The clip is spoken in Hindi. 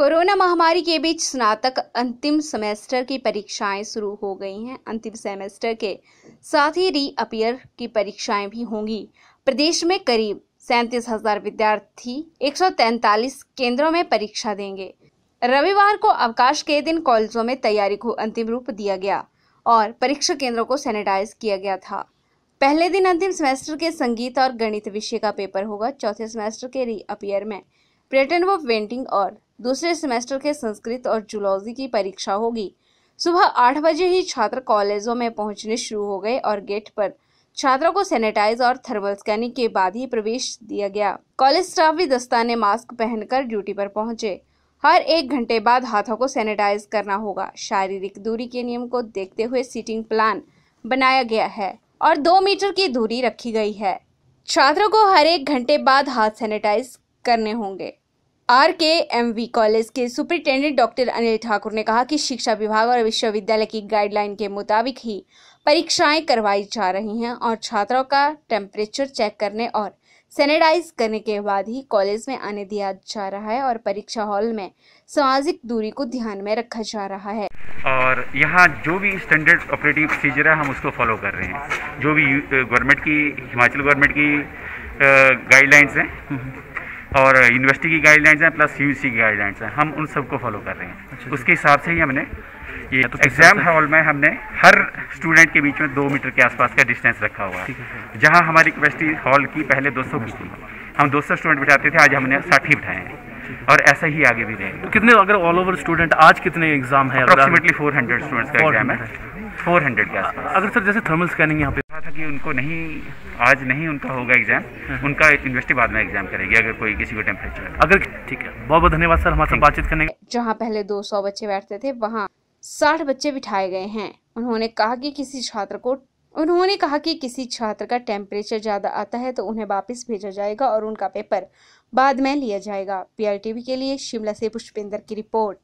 कोरोना महामारी के बीच स्नातक अंतिम सेमेस्टर की परीक्षाएं शुरू हो गई हैं अंतिम सेमेस्टर के साथ ही री अपियर की परीक्षाएं भी होंगी प्रदेश में करीब सैंतीस हजार विद्यार्थी एक केंद्रों में परीक्षा देंगे रविवार को अवकाश के दिन कॉलेजों में तैयारी को अंतिम रूप दिया गया और परीक्षा केंद्रों को सैनिटाइज किया गया था पहले दिन अंतिम सेमेस्टर के संगीत और गणित विषय का पेपर होगा चौथे सेमेस्टर के री में पर्यटन व पेंटिंग और दूसरे सेमेस्टर के संस्कृत और जुलॉजी की परीक्षा होगी सुबह आठ बजे ही छात्र कॉलेजों में पहुंचने शुरू हो गए और गेट पर छात्रों को सैनिटाइज और थर्मल स्कैनिंग के बाद ही प्रवेश दिया गया कॉलेज स्टाफ भी दस्ताने मास्क पहनकर ड्यूटी पर पहुंचे हर एक घंटे बाद हाथों को सैनिटाइज करना होगा शारीरिक दूरी के नियम को देखते हुए सीटिंग प्लान बनाया गया है और दो मीटर की दूरी रखी गई है छात्रों को हर एक घंटे बाद हाथ सैनिटाइज करने होंगे R K M V college के सुपरिटेंडेंट डॉक्टर अनिल ठाकुर ने कहा कि शिक्षा विभाग और विश्वविद्यालय की गाइडलाइन के मुताबिक ही परीक्षाएं करवाई जा रही हैं और छात्रों का टेम्परेचर चेक करने और सैनिटाइज करने के बाद ही कॉलेज में आने दिया जा रहा है और परीक्षा हॉल में सामाजिक दूरी को ध्यान में रखा जा रहा है और यहाँ जो भी स्टैंडर्ड ऑपरेटिव प्रोसीजर है हम उसको फॉलो कर रहे हैं जो भी गवर्नमेंट uh, की हिमाचल गवर्नमेंट की गाइडलाइंस uh, हैं और यूनिवर्सिटी की गाइडलाइंस हैं प्लस यू की गाइडलाइंस हैं हम उन सबको फॉलो कर रहे हैं अच्छा, अच्छा, उसके हिसाब से ही हमने ये तो एग्ज़ाम हॉल तो- में हमने हर स्टूडेंट के बीच में दो मीटर के आसपास का डिस्टेंस रखा हुआ है जहाँ हमारी कैपेसिटी हॉल की पहले दो सौ थी हम दो स्टूडेंट बिठाते थे आज हमने साठी बिठाए हैं और ऐसे ही आगे भी रहेंगे तो कितने अगर ऑल ओवर स्टूडेंट आज कितने एग्जाम है अप्रॉक्सीमेटली हंड्रेड स्टूडेंट्स का एग्जाम है 400 के आसपास अगर सर जैसे थर्मल स्कैनिंग यहाँ पे था कि उनको नहीं आज नहीं उनका होगा एग्जाम हम्म। उनका यूनिवर्सिटी बाद में एग्जाम करेगी अगर कोई किसी को टेम्परेचर अगर ठीक है बहुत बहुत धन्यवाद सर हमारे साथ बातचीत करने का जहाँ पहले सौ बच्चे बैठते थे वहाँ साठ बच्चे बिठाए गए हैं उन्होंने कहा कि किसी छात्र को उन्होंने कहा कि किसी छात्र का टेम्परेचर ज़्यादा आता है तो उन्हें वापस भेजा जाएगा और उनका पेपर बाद में लिया जाएगा पीआरटीवी के लिए शिमला से पुष्पेंद्र की रिपोर्ट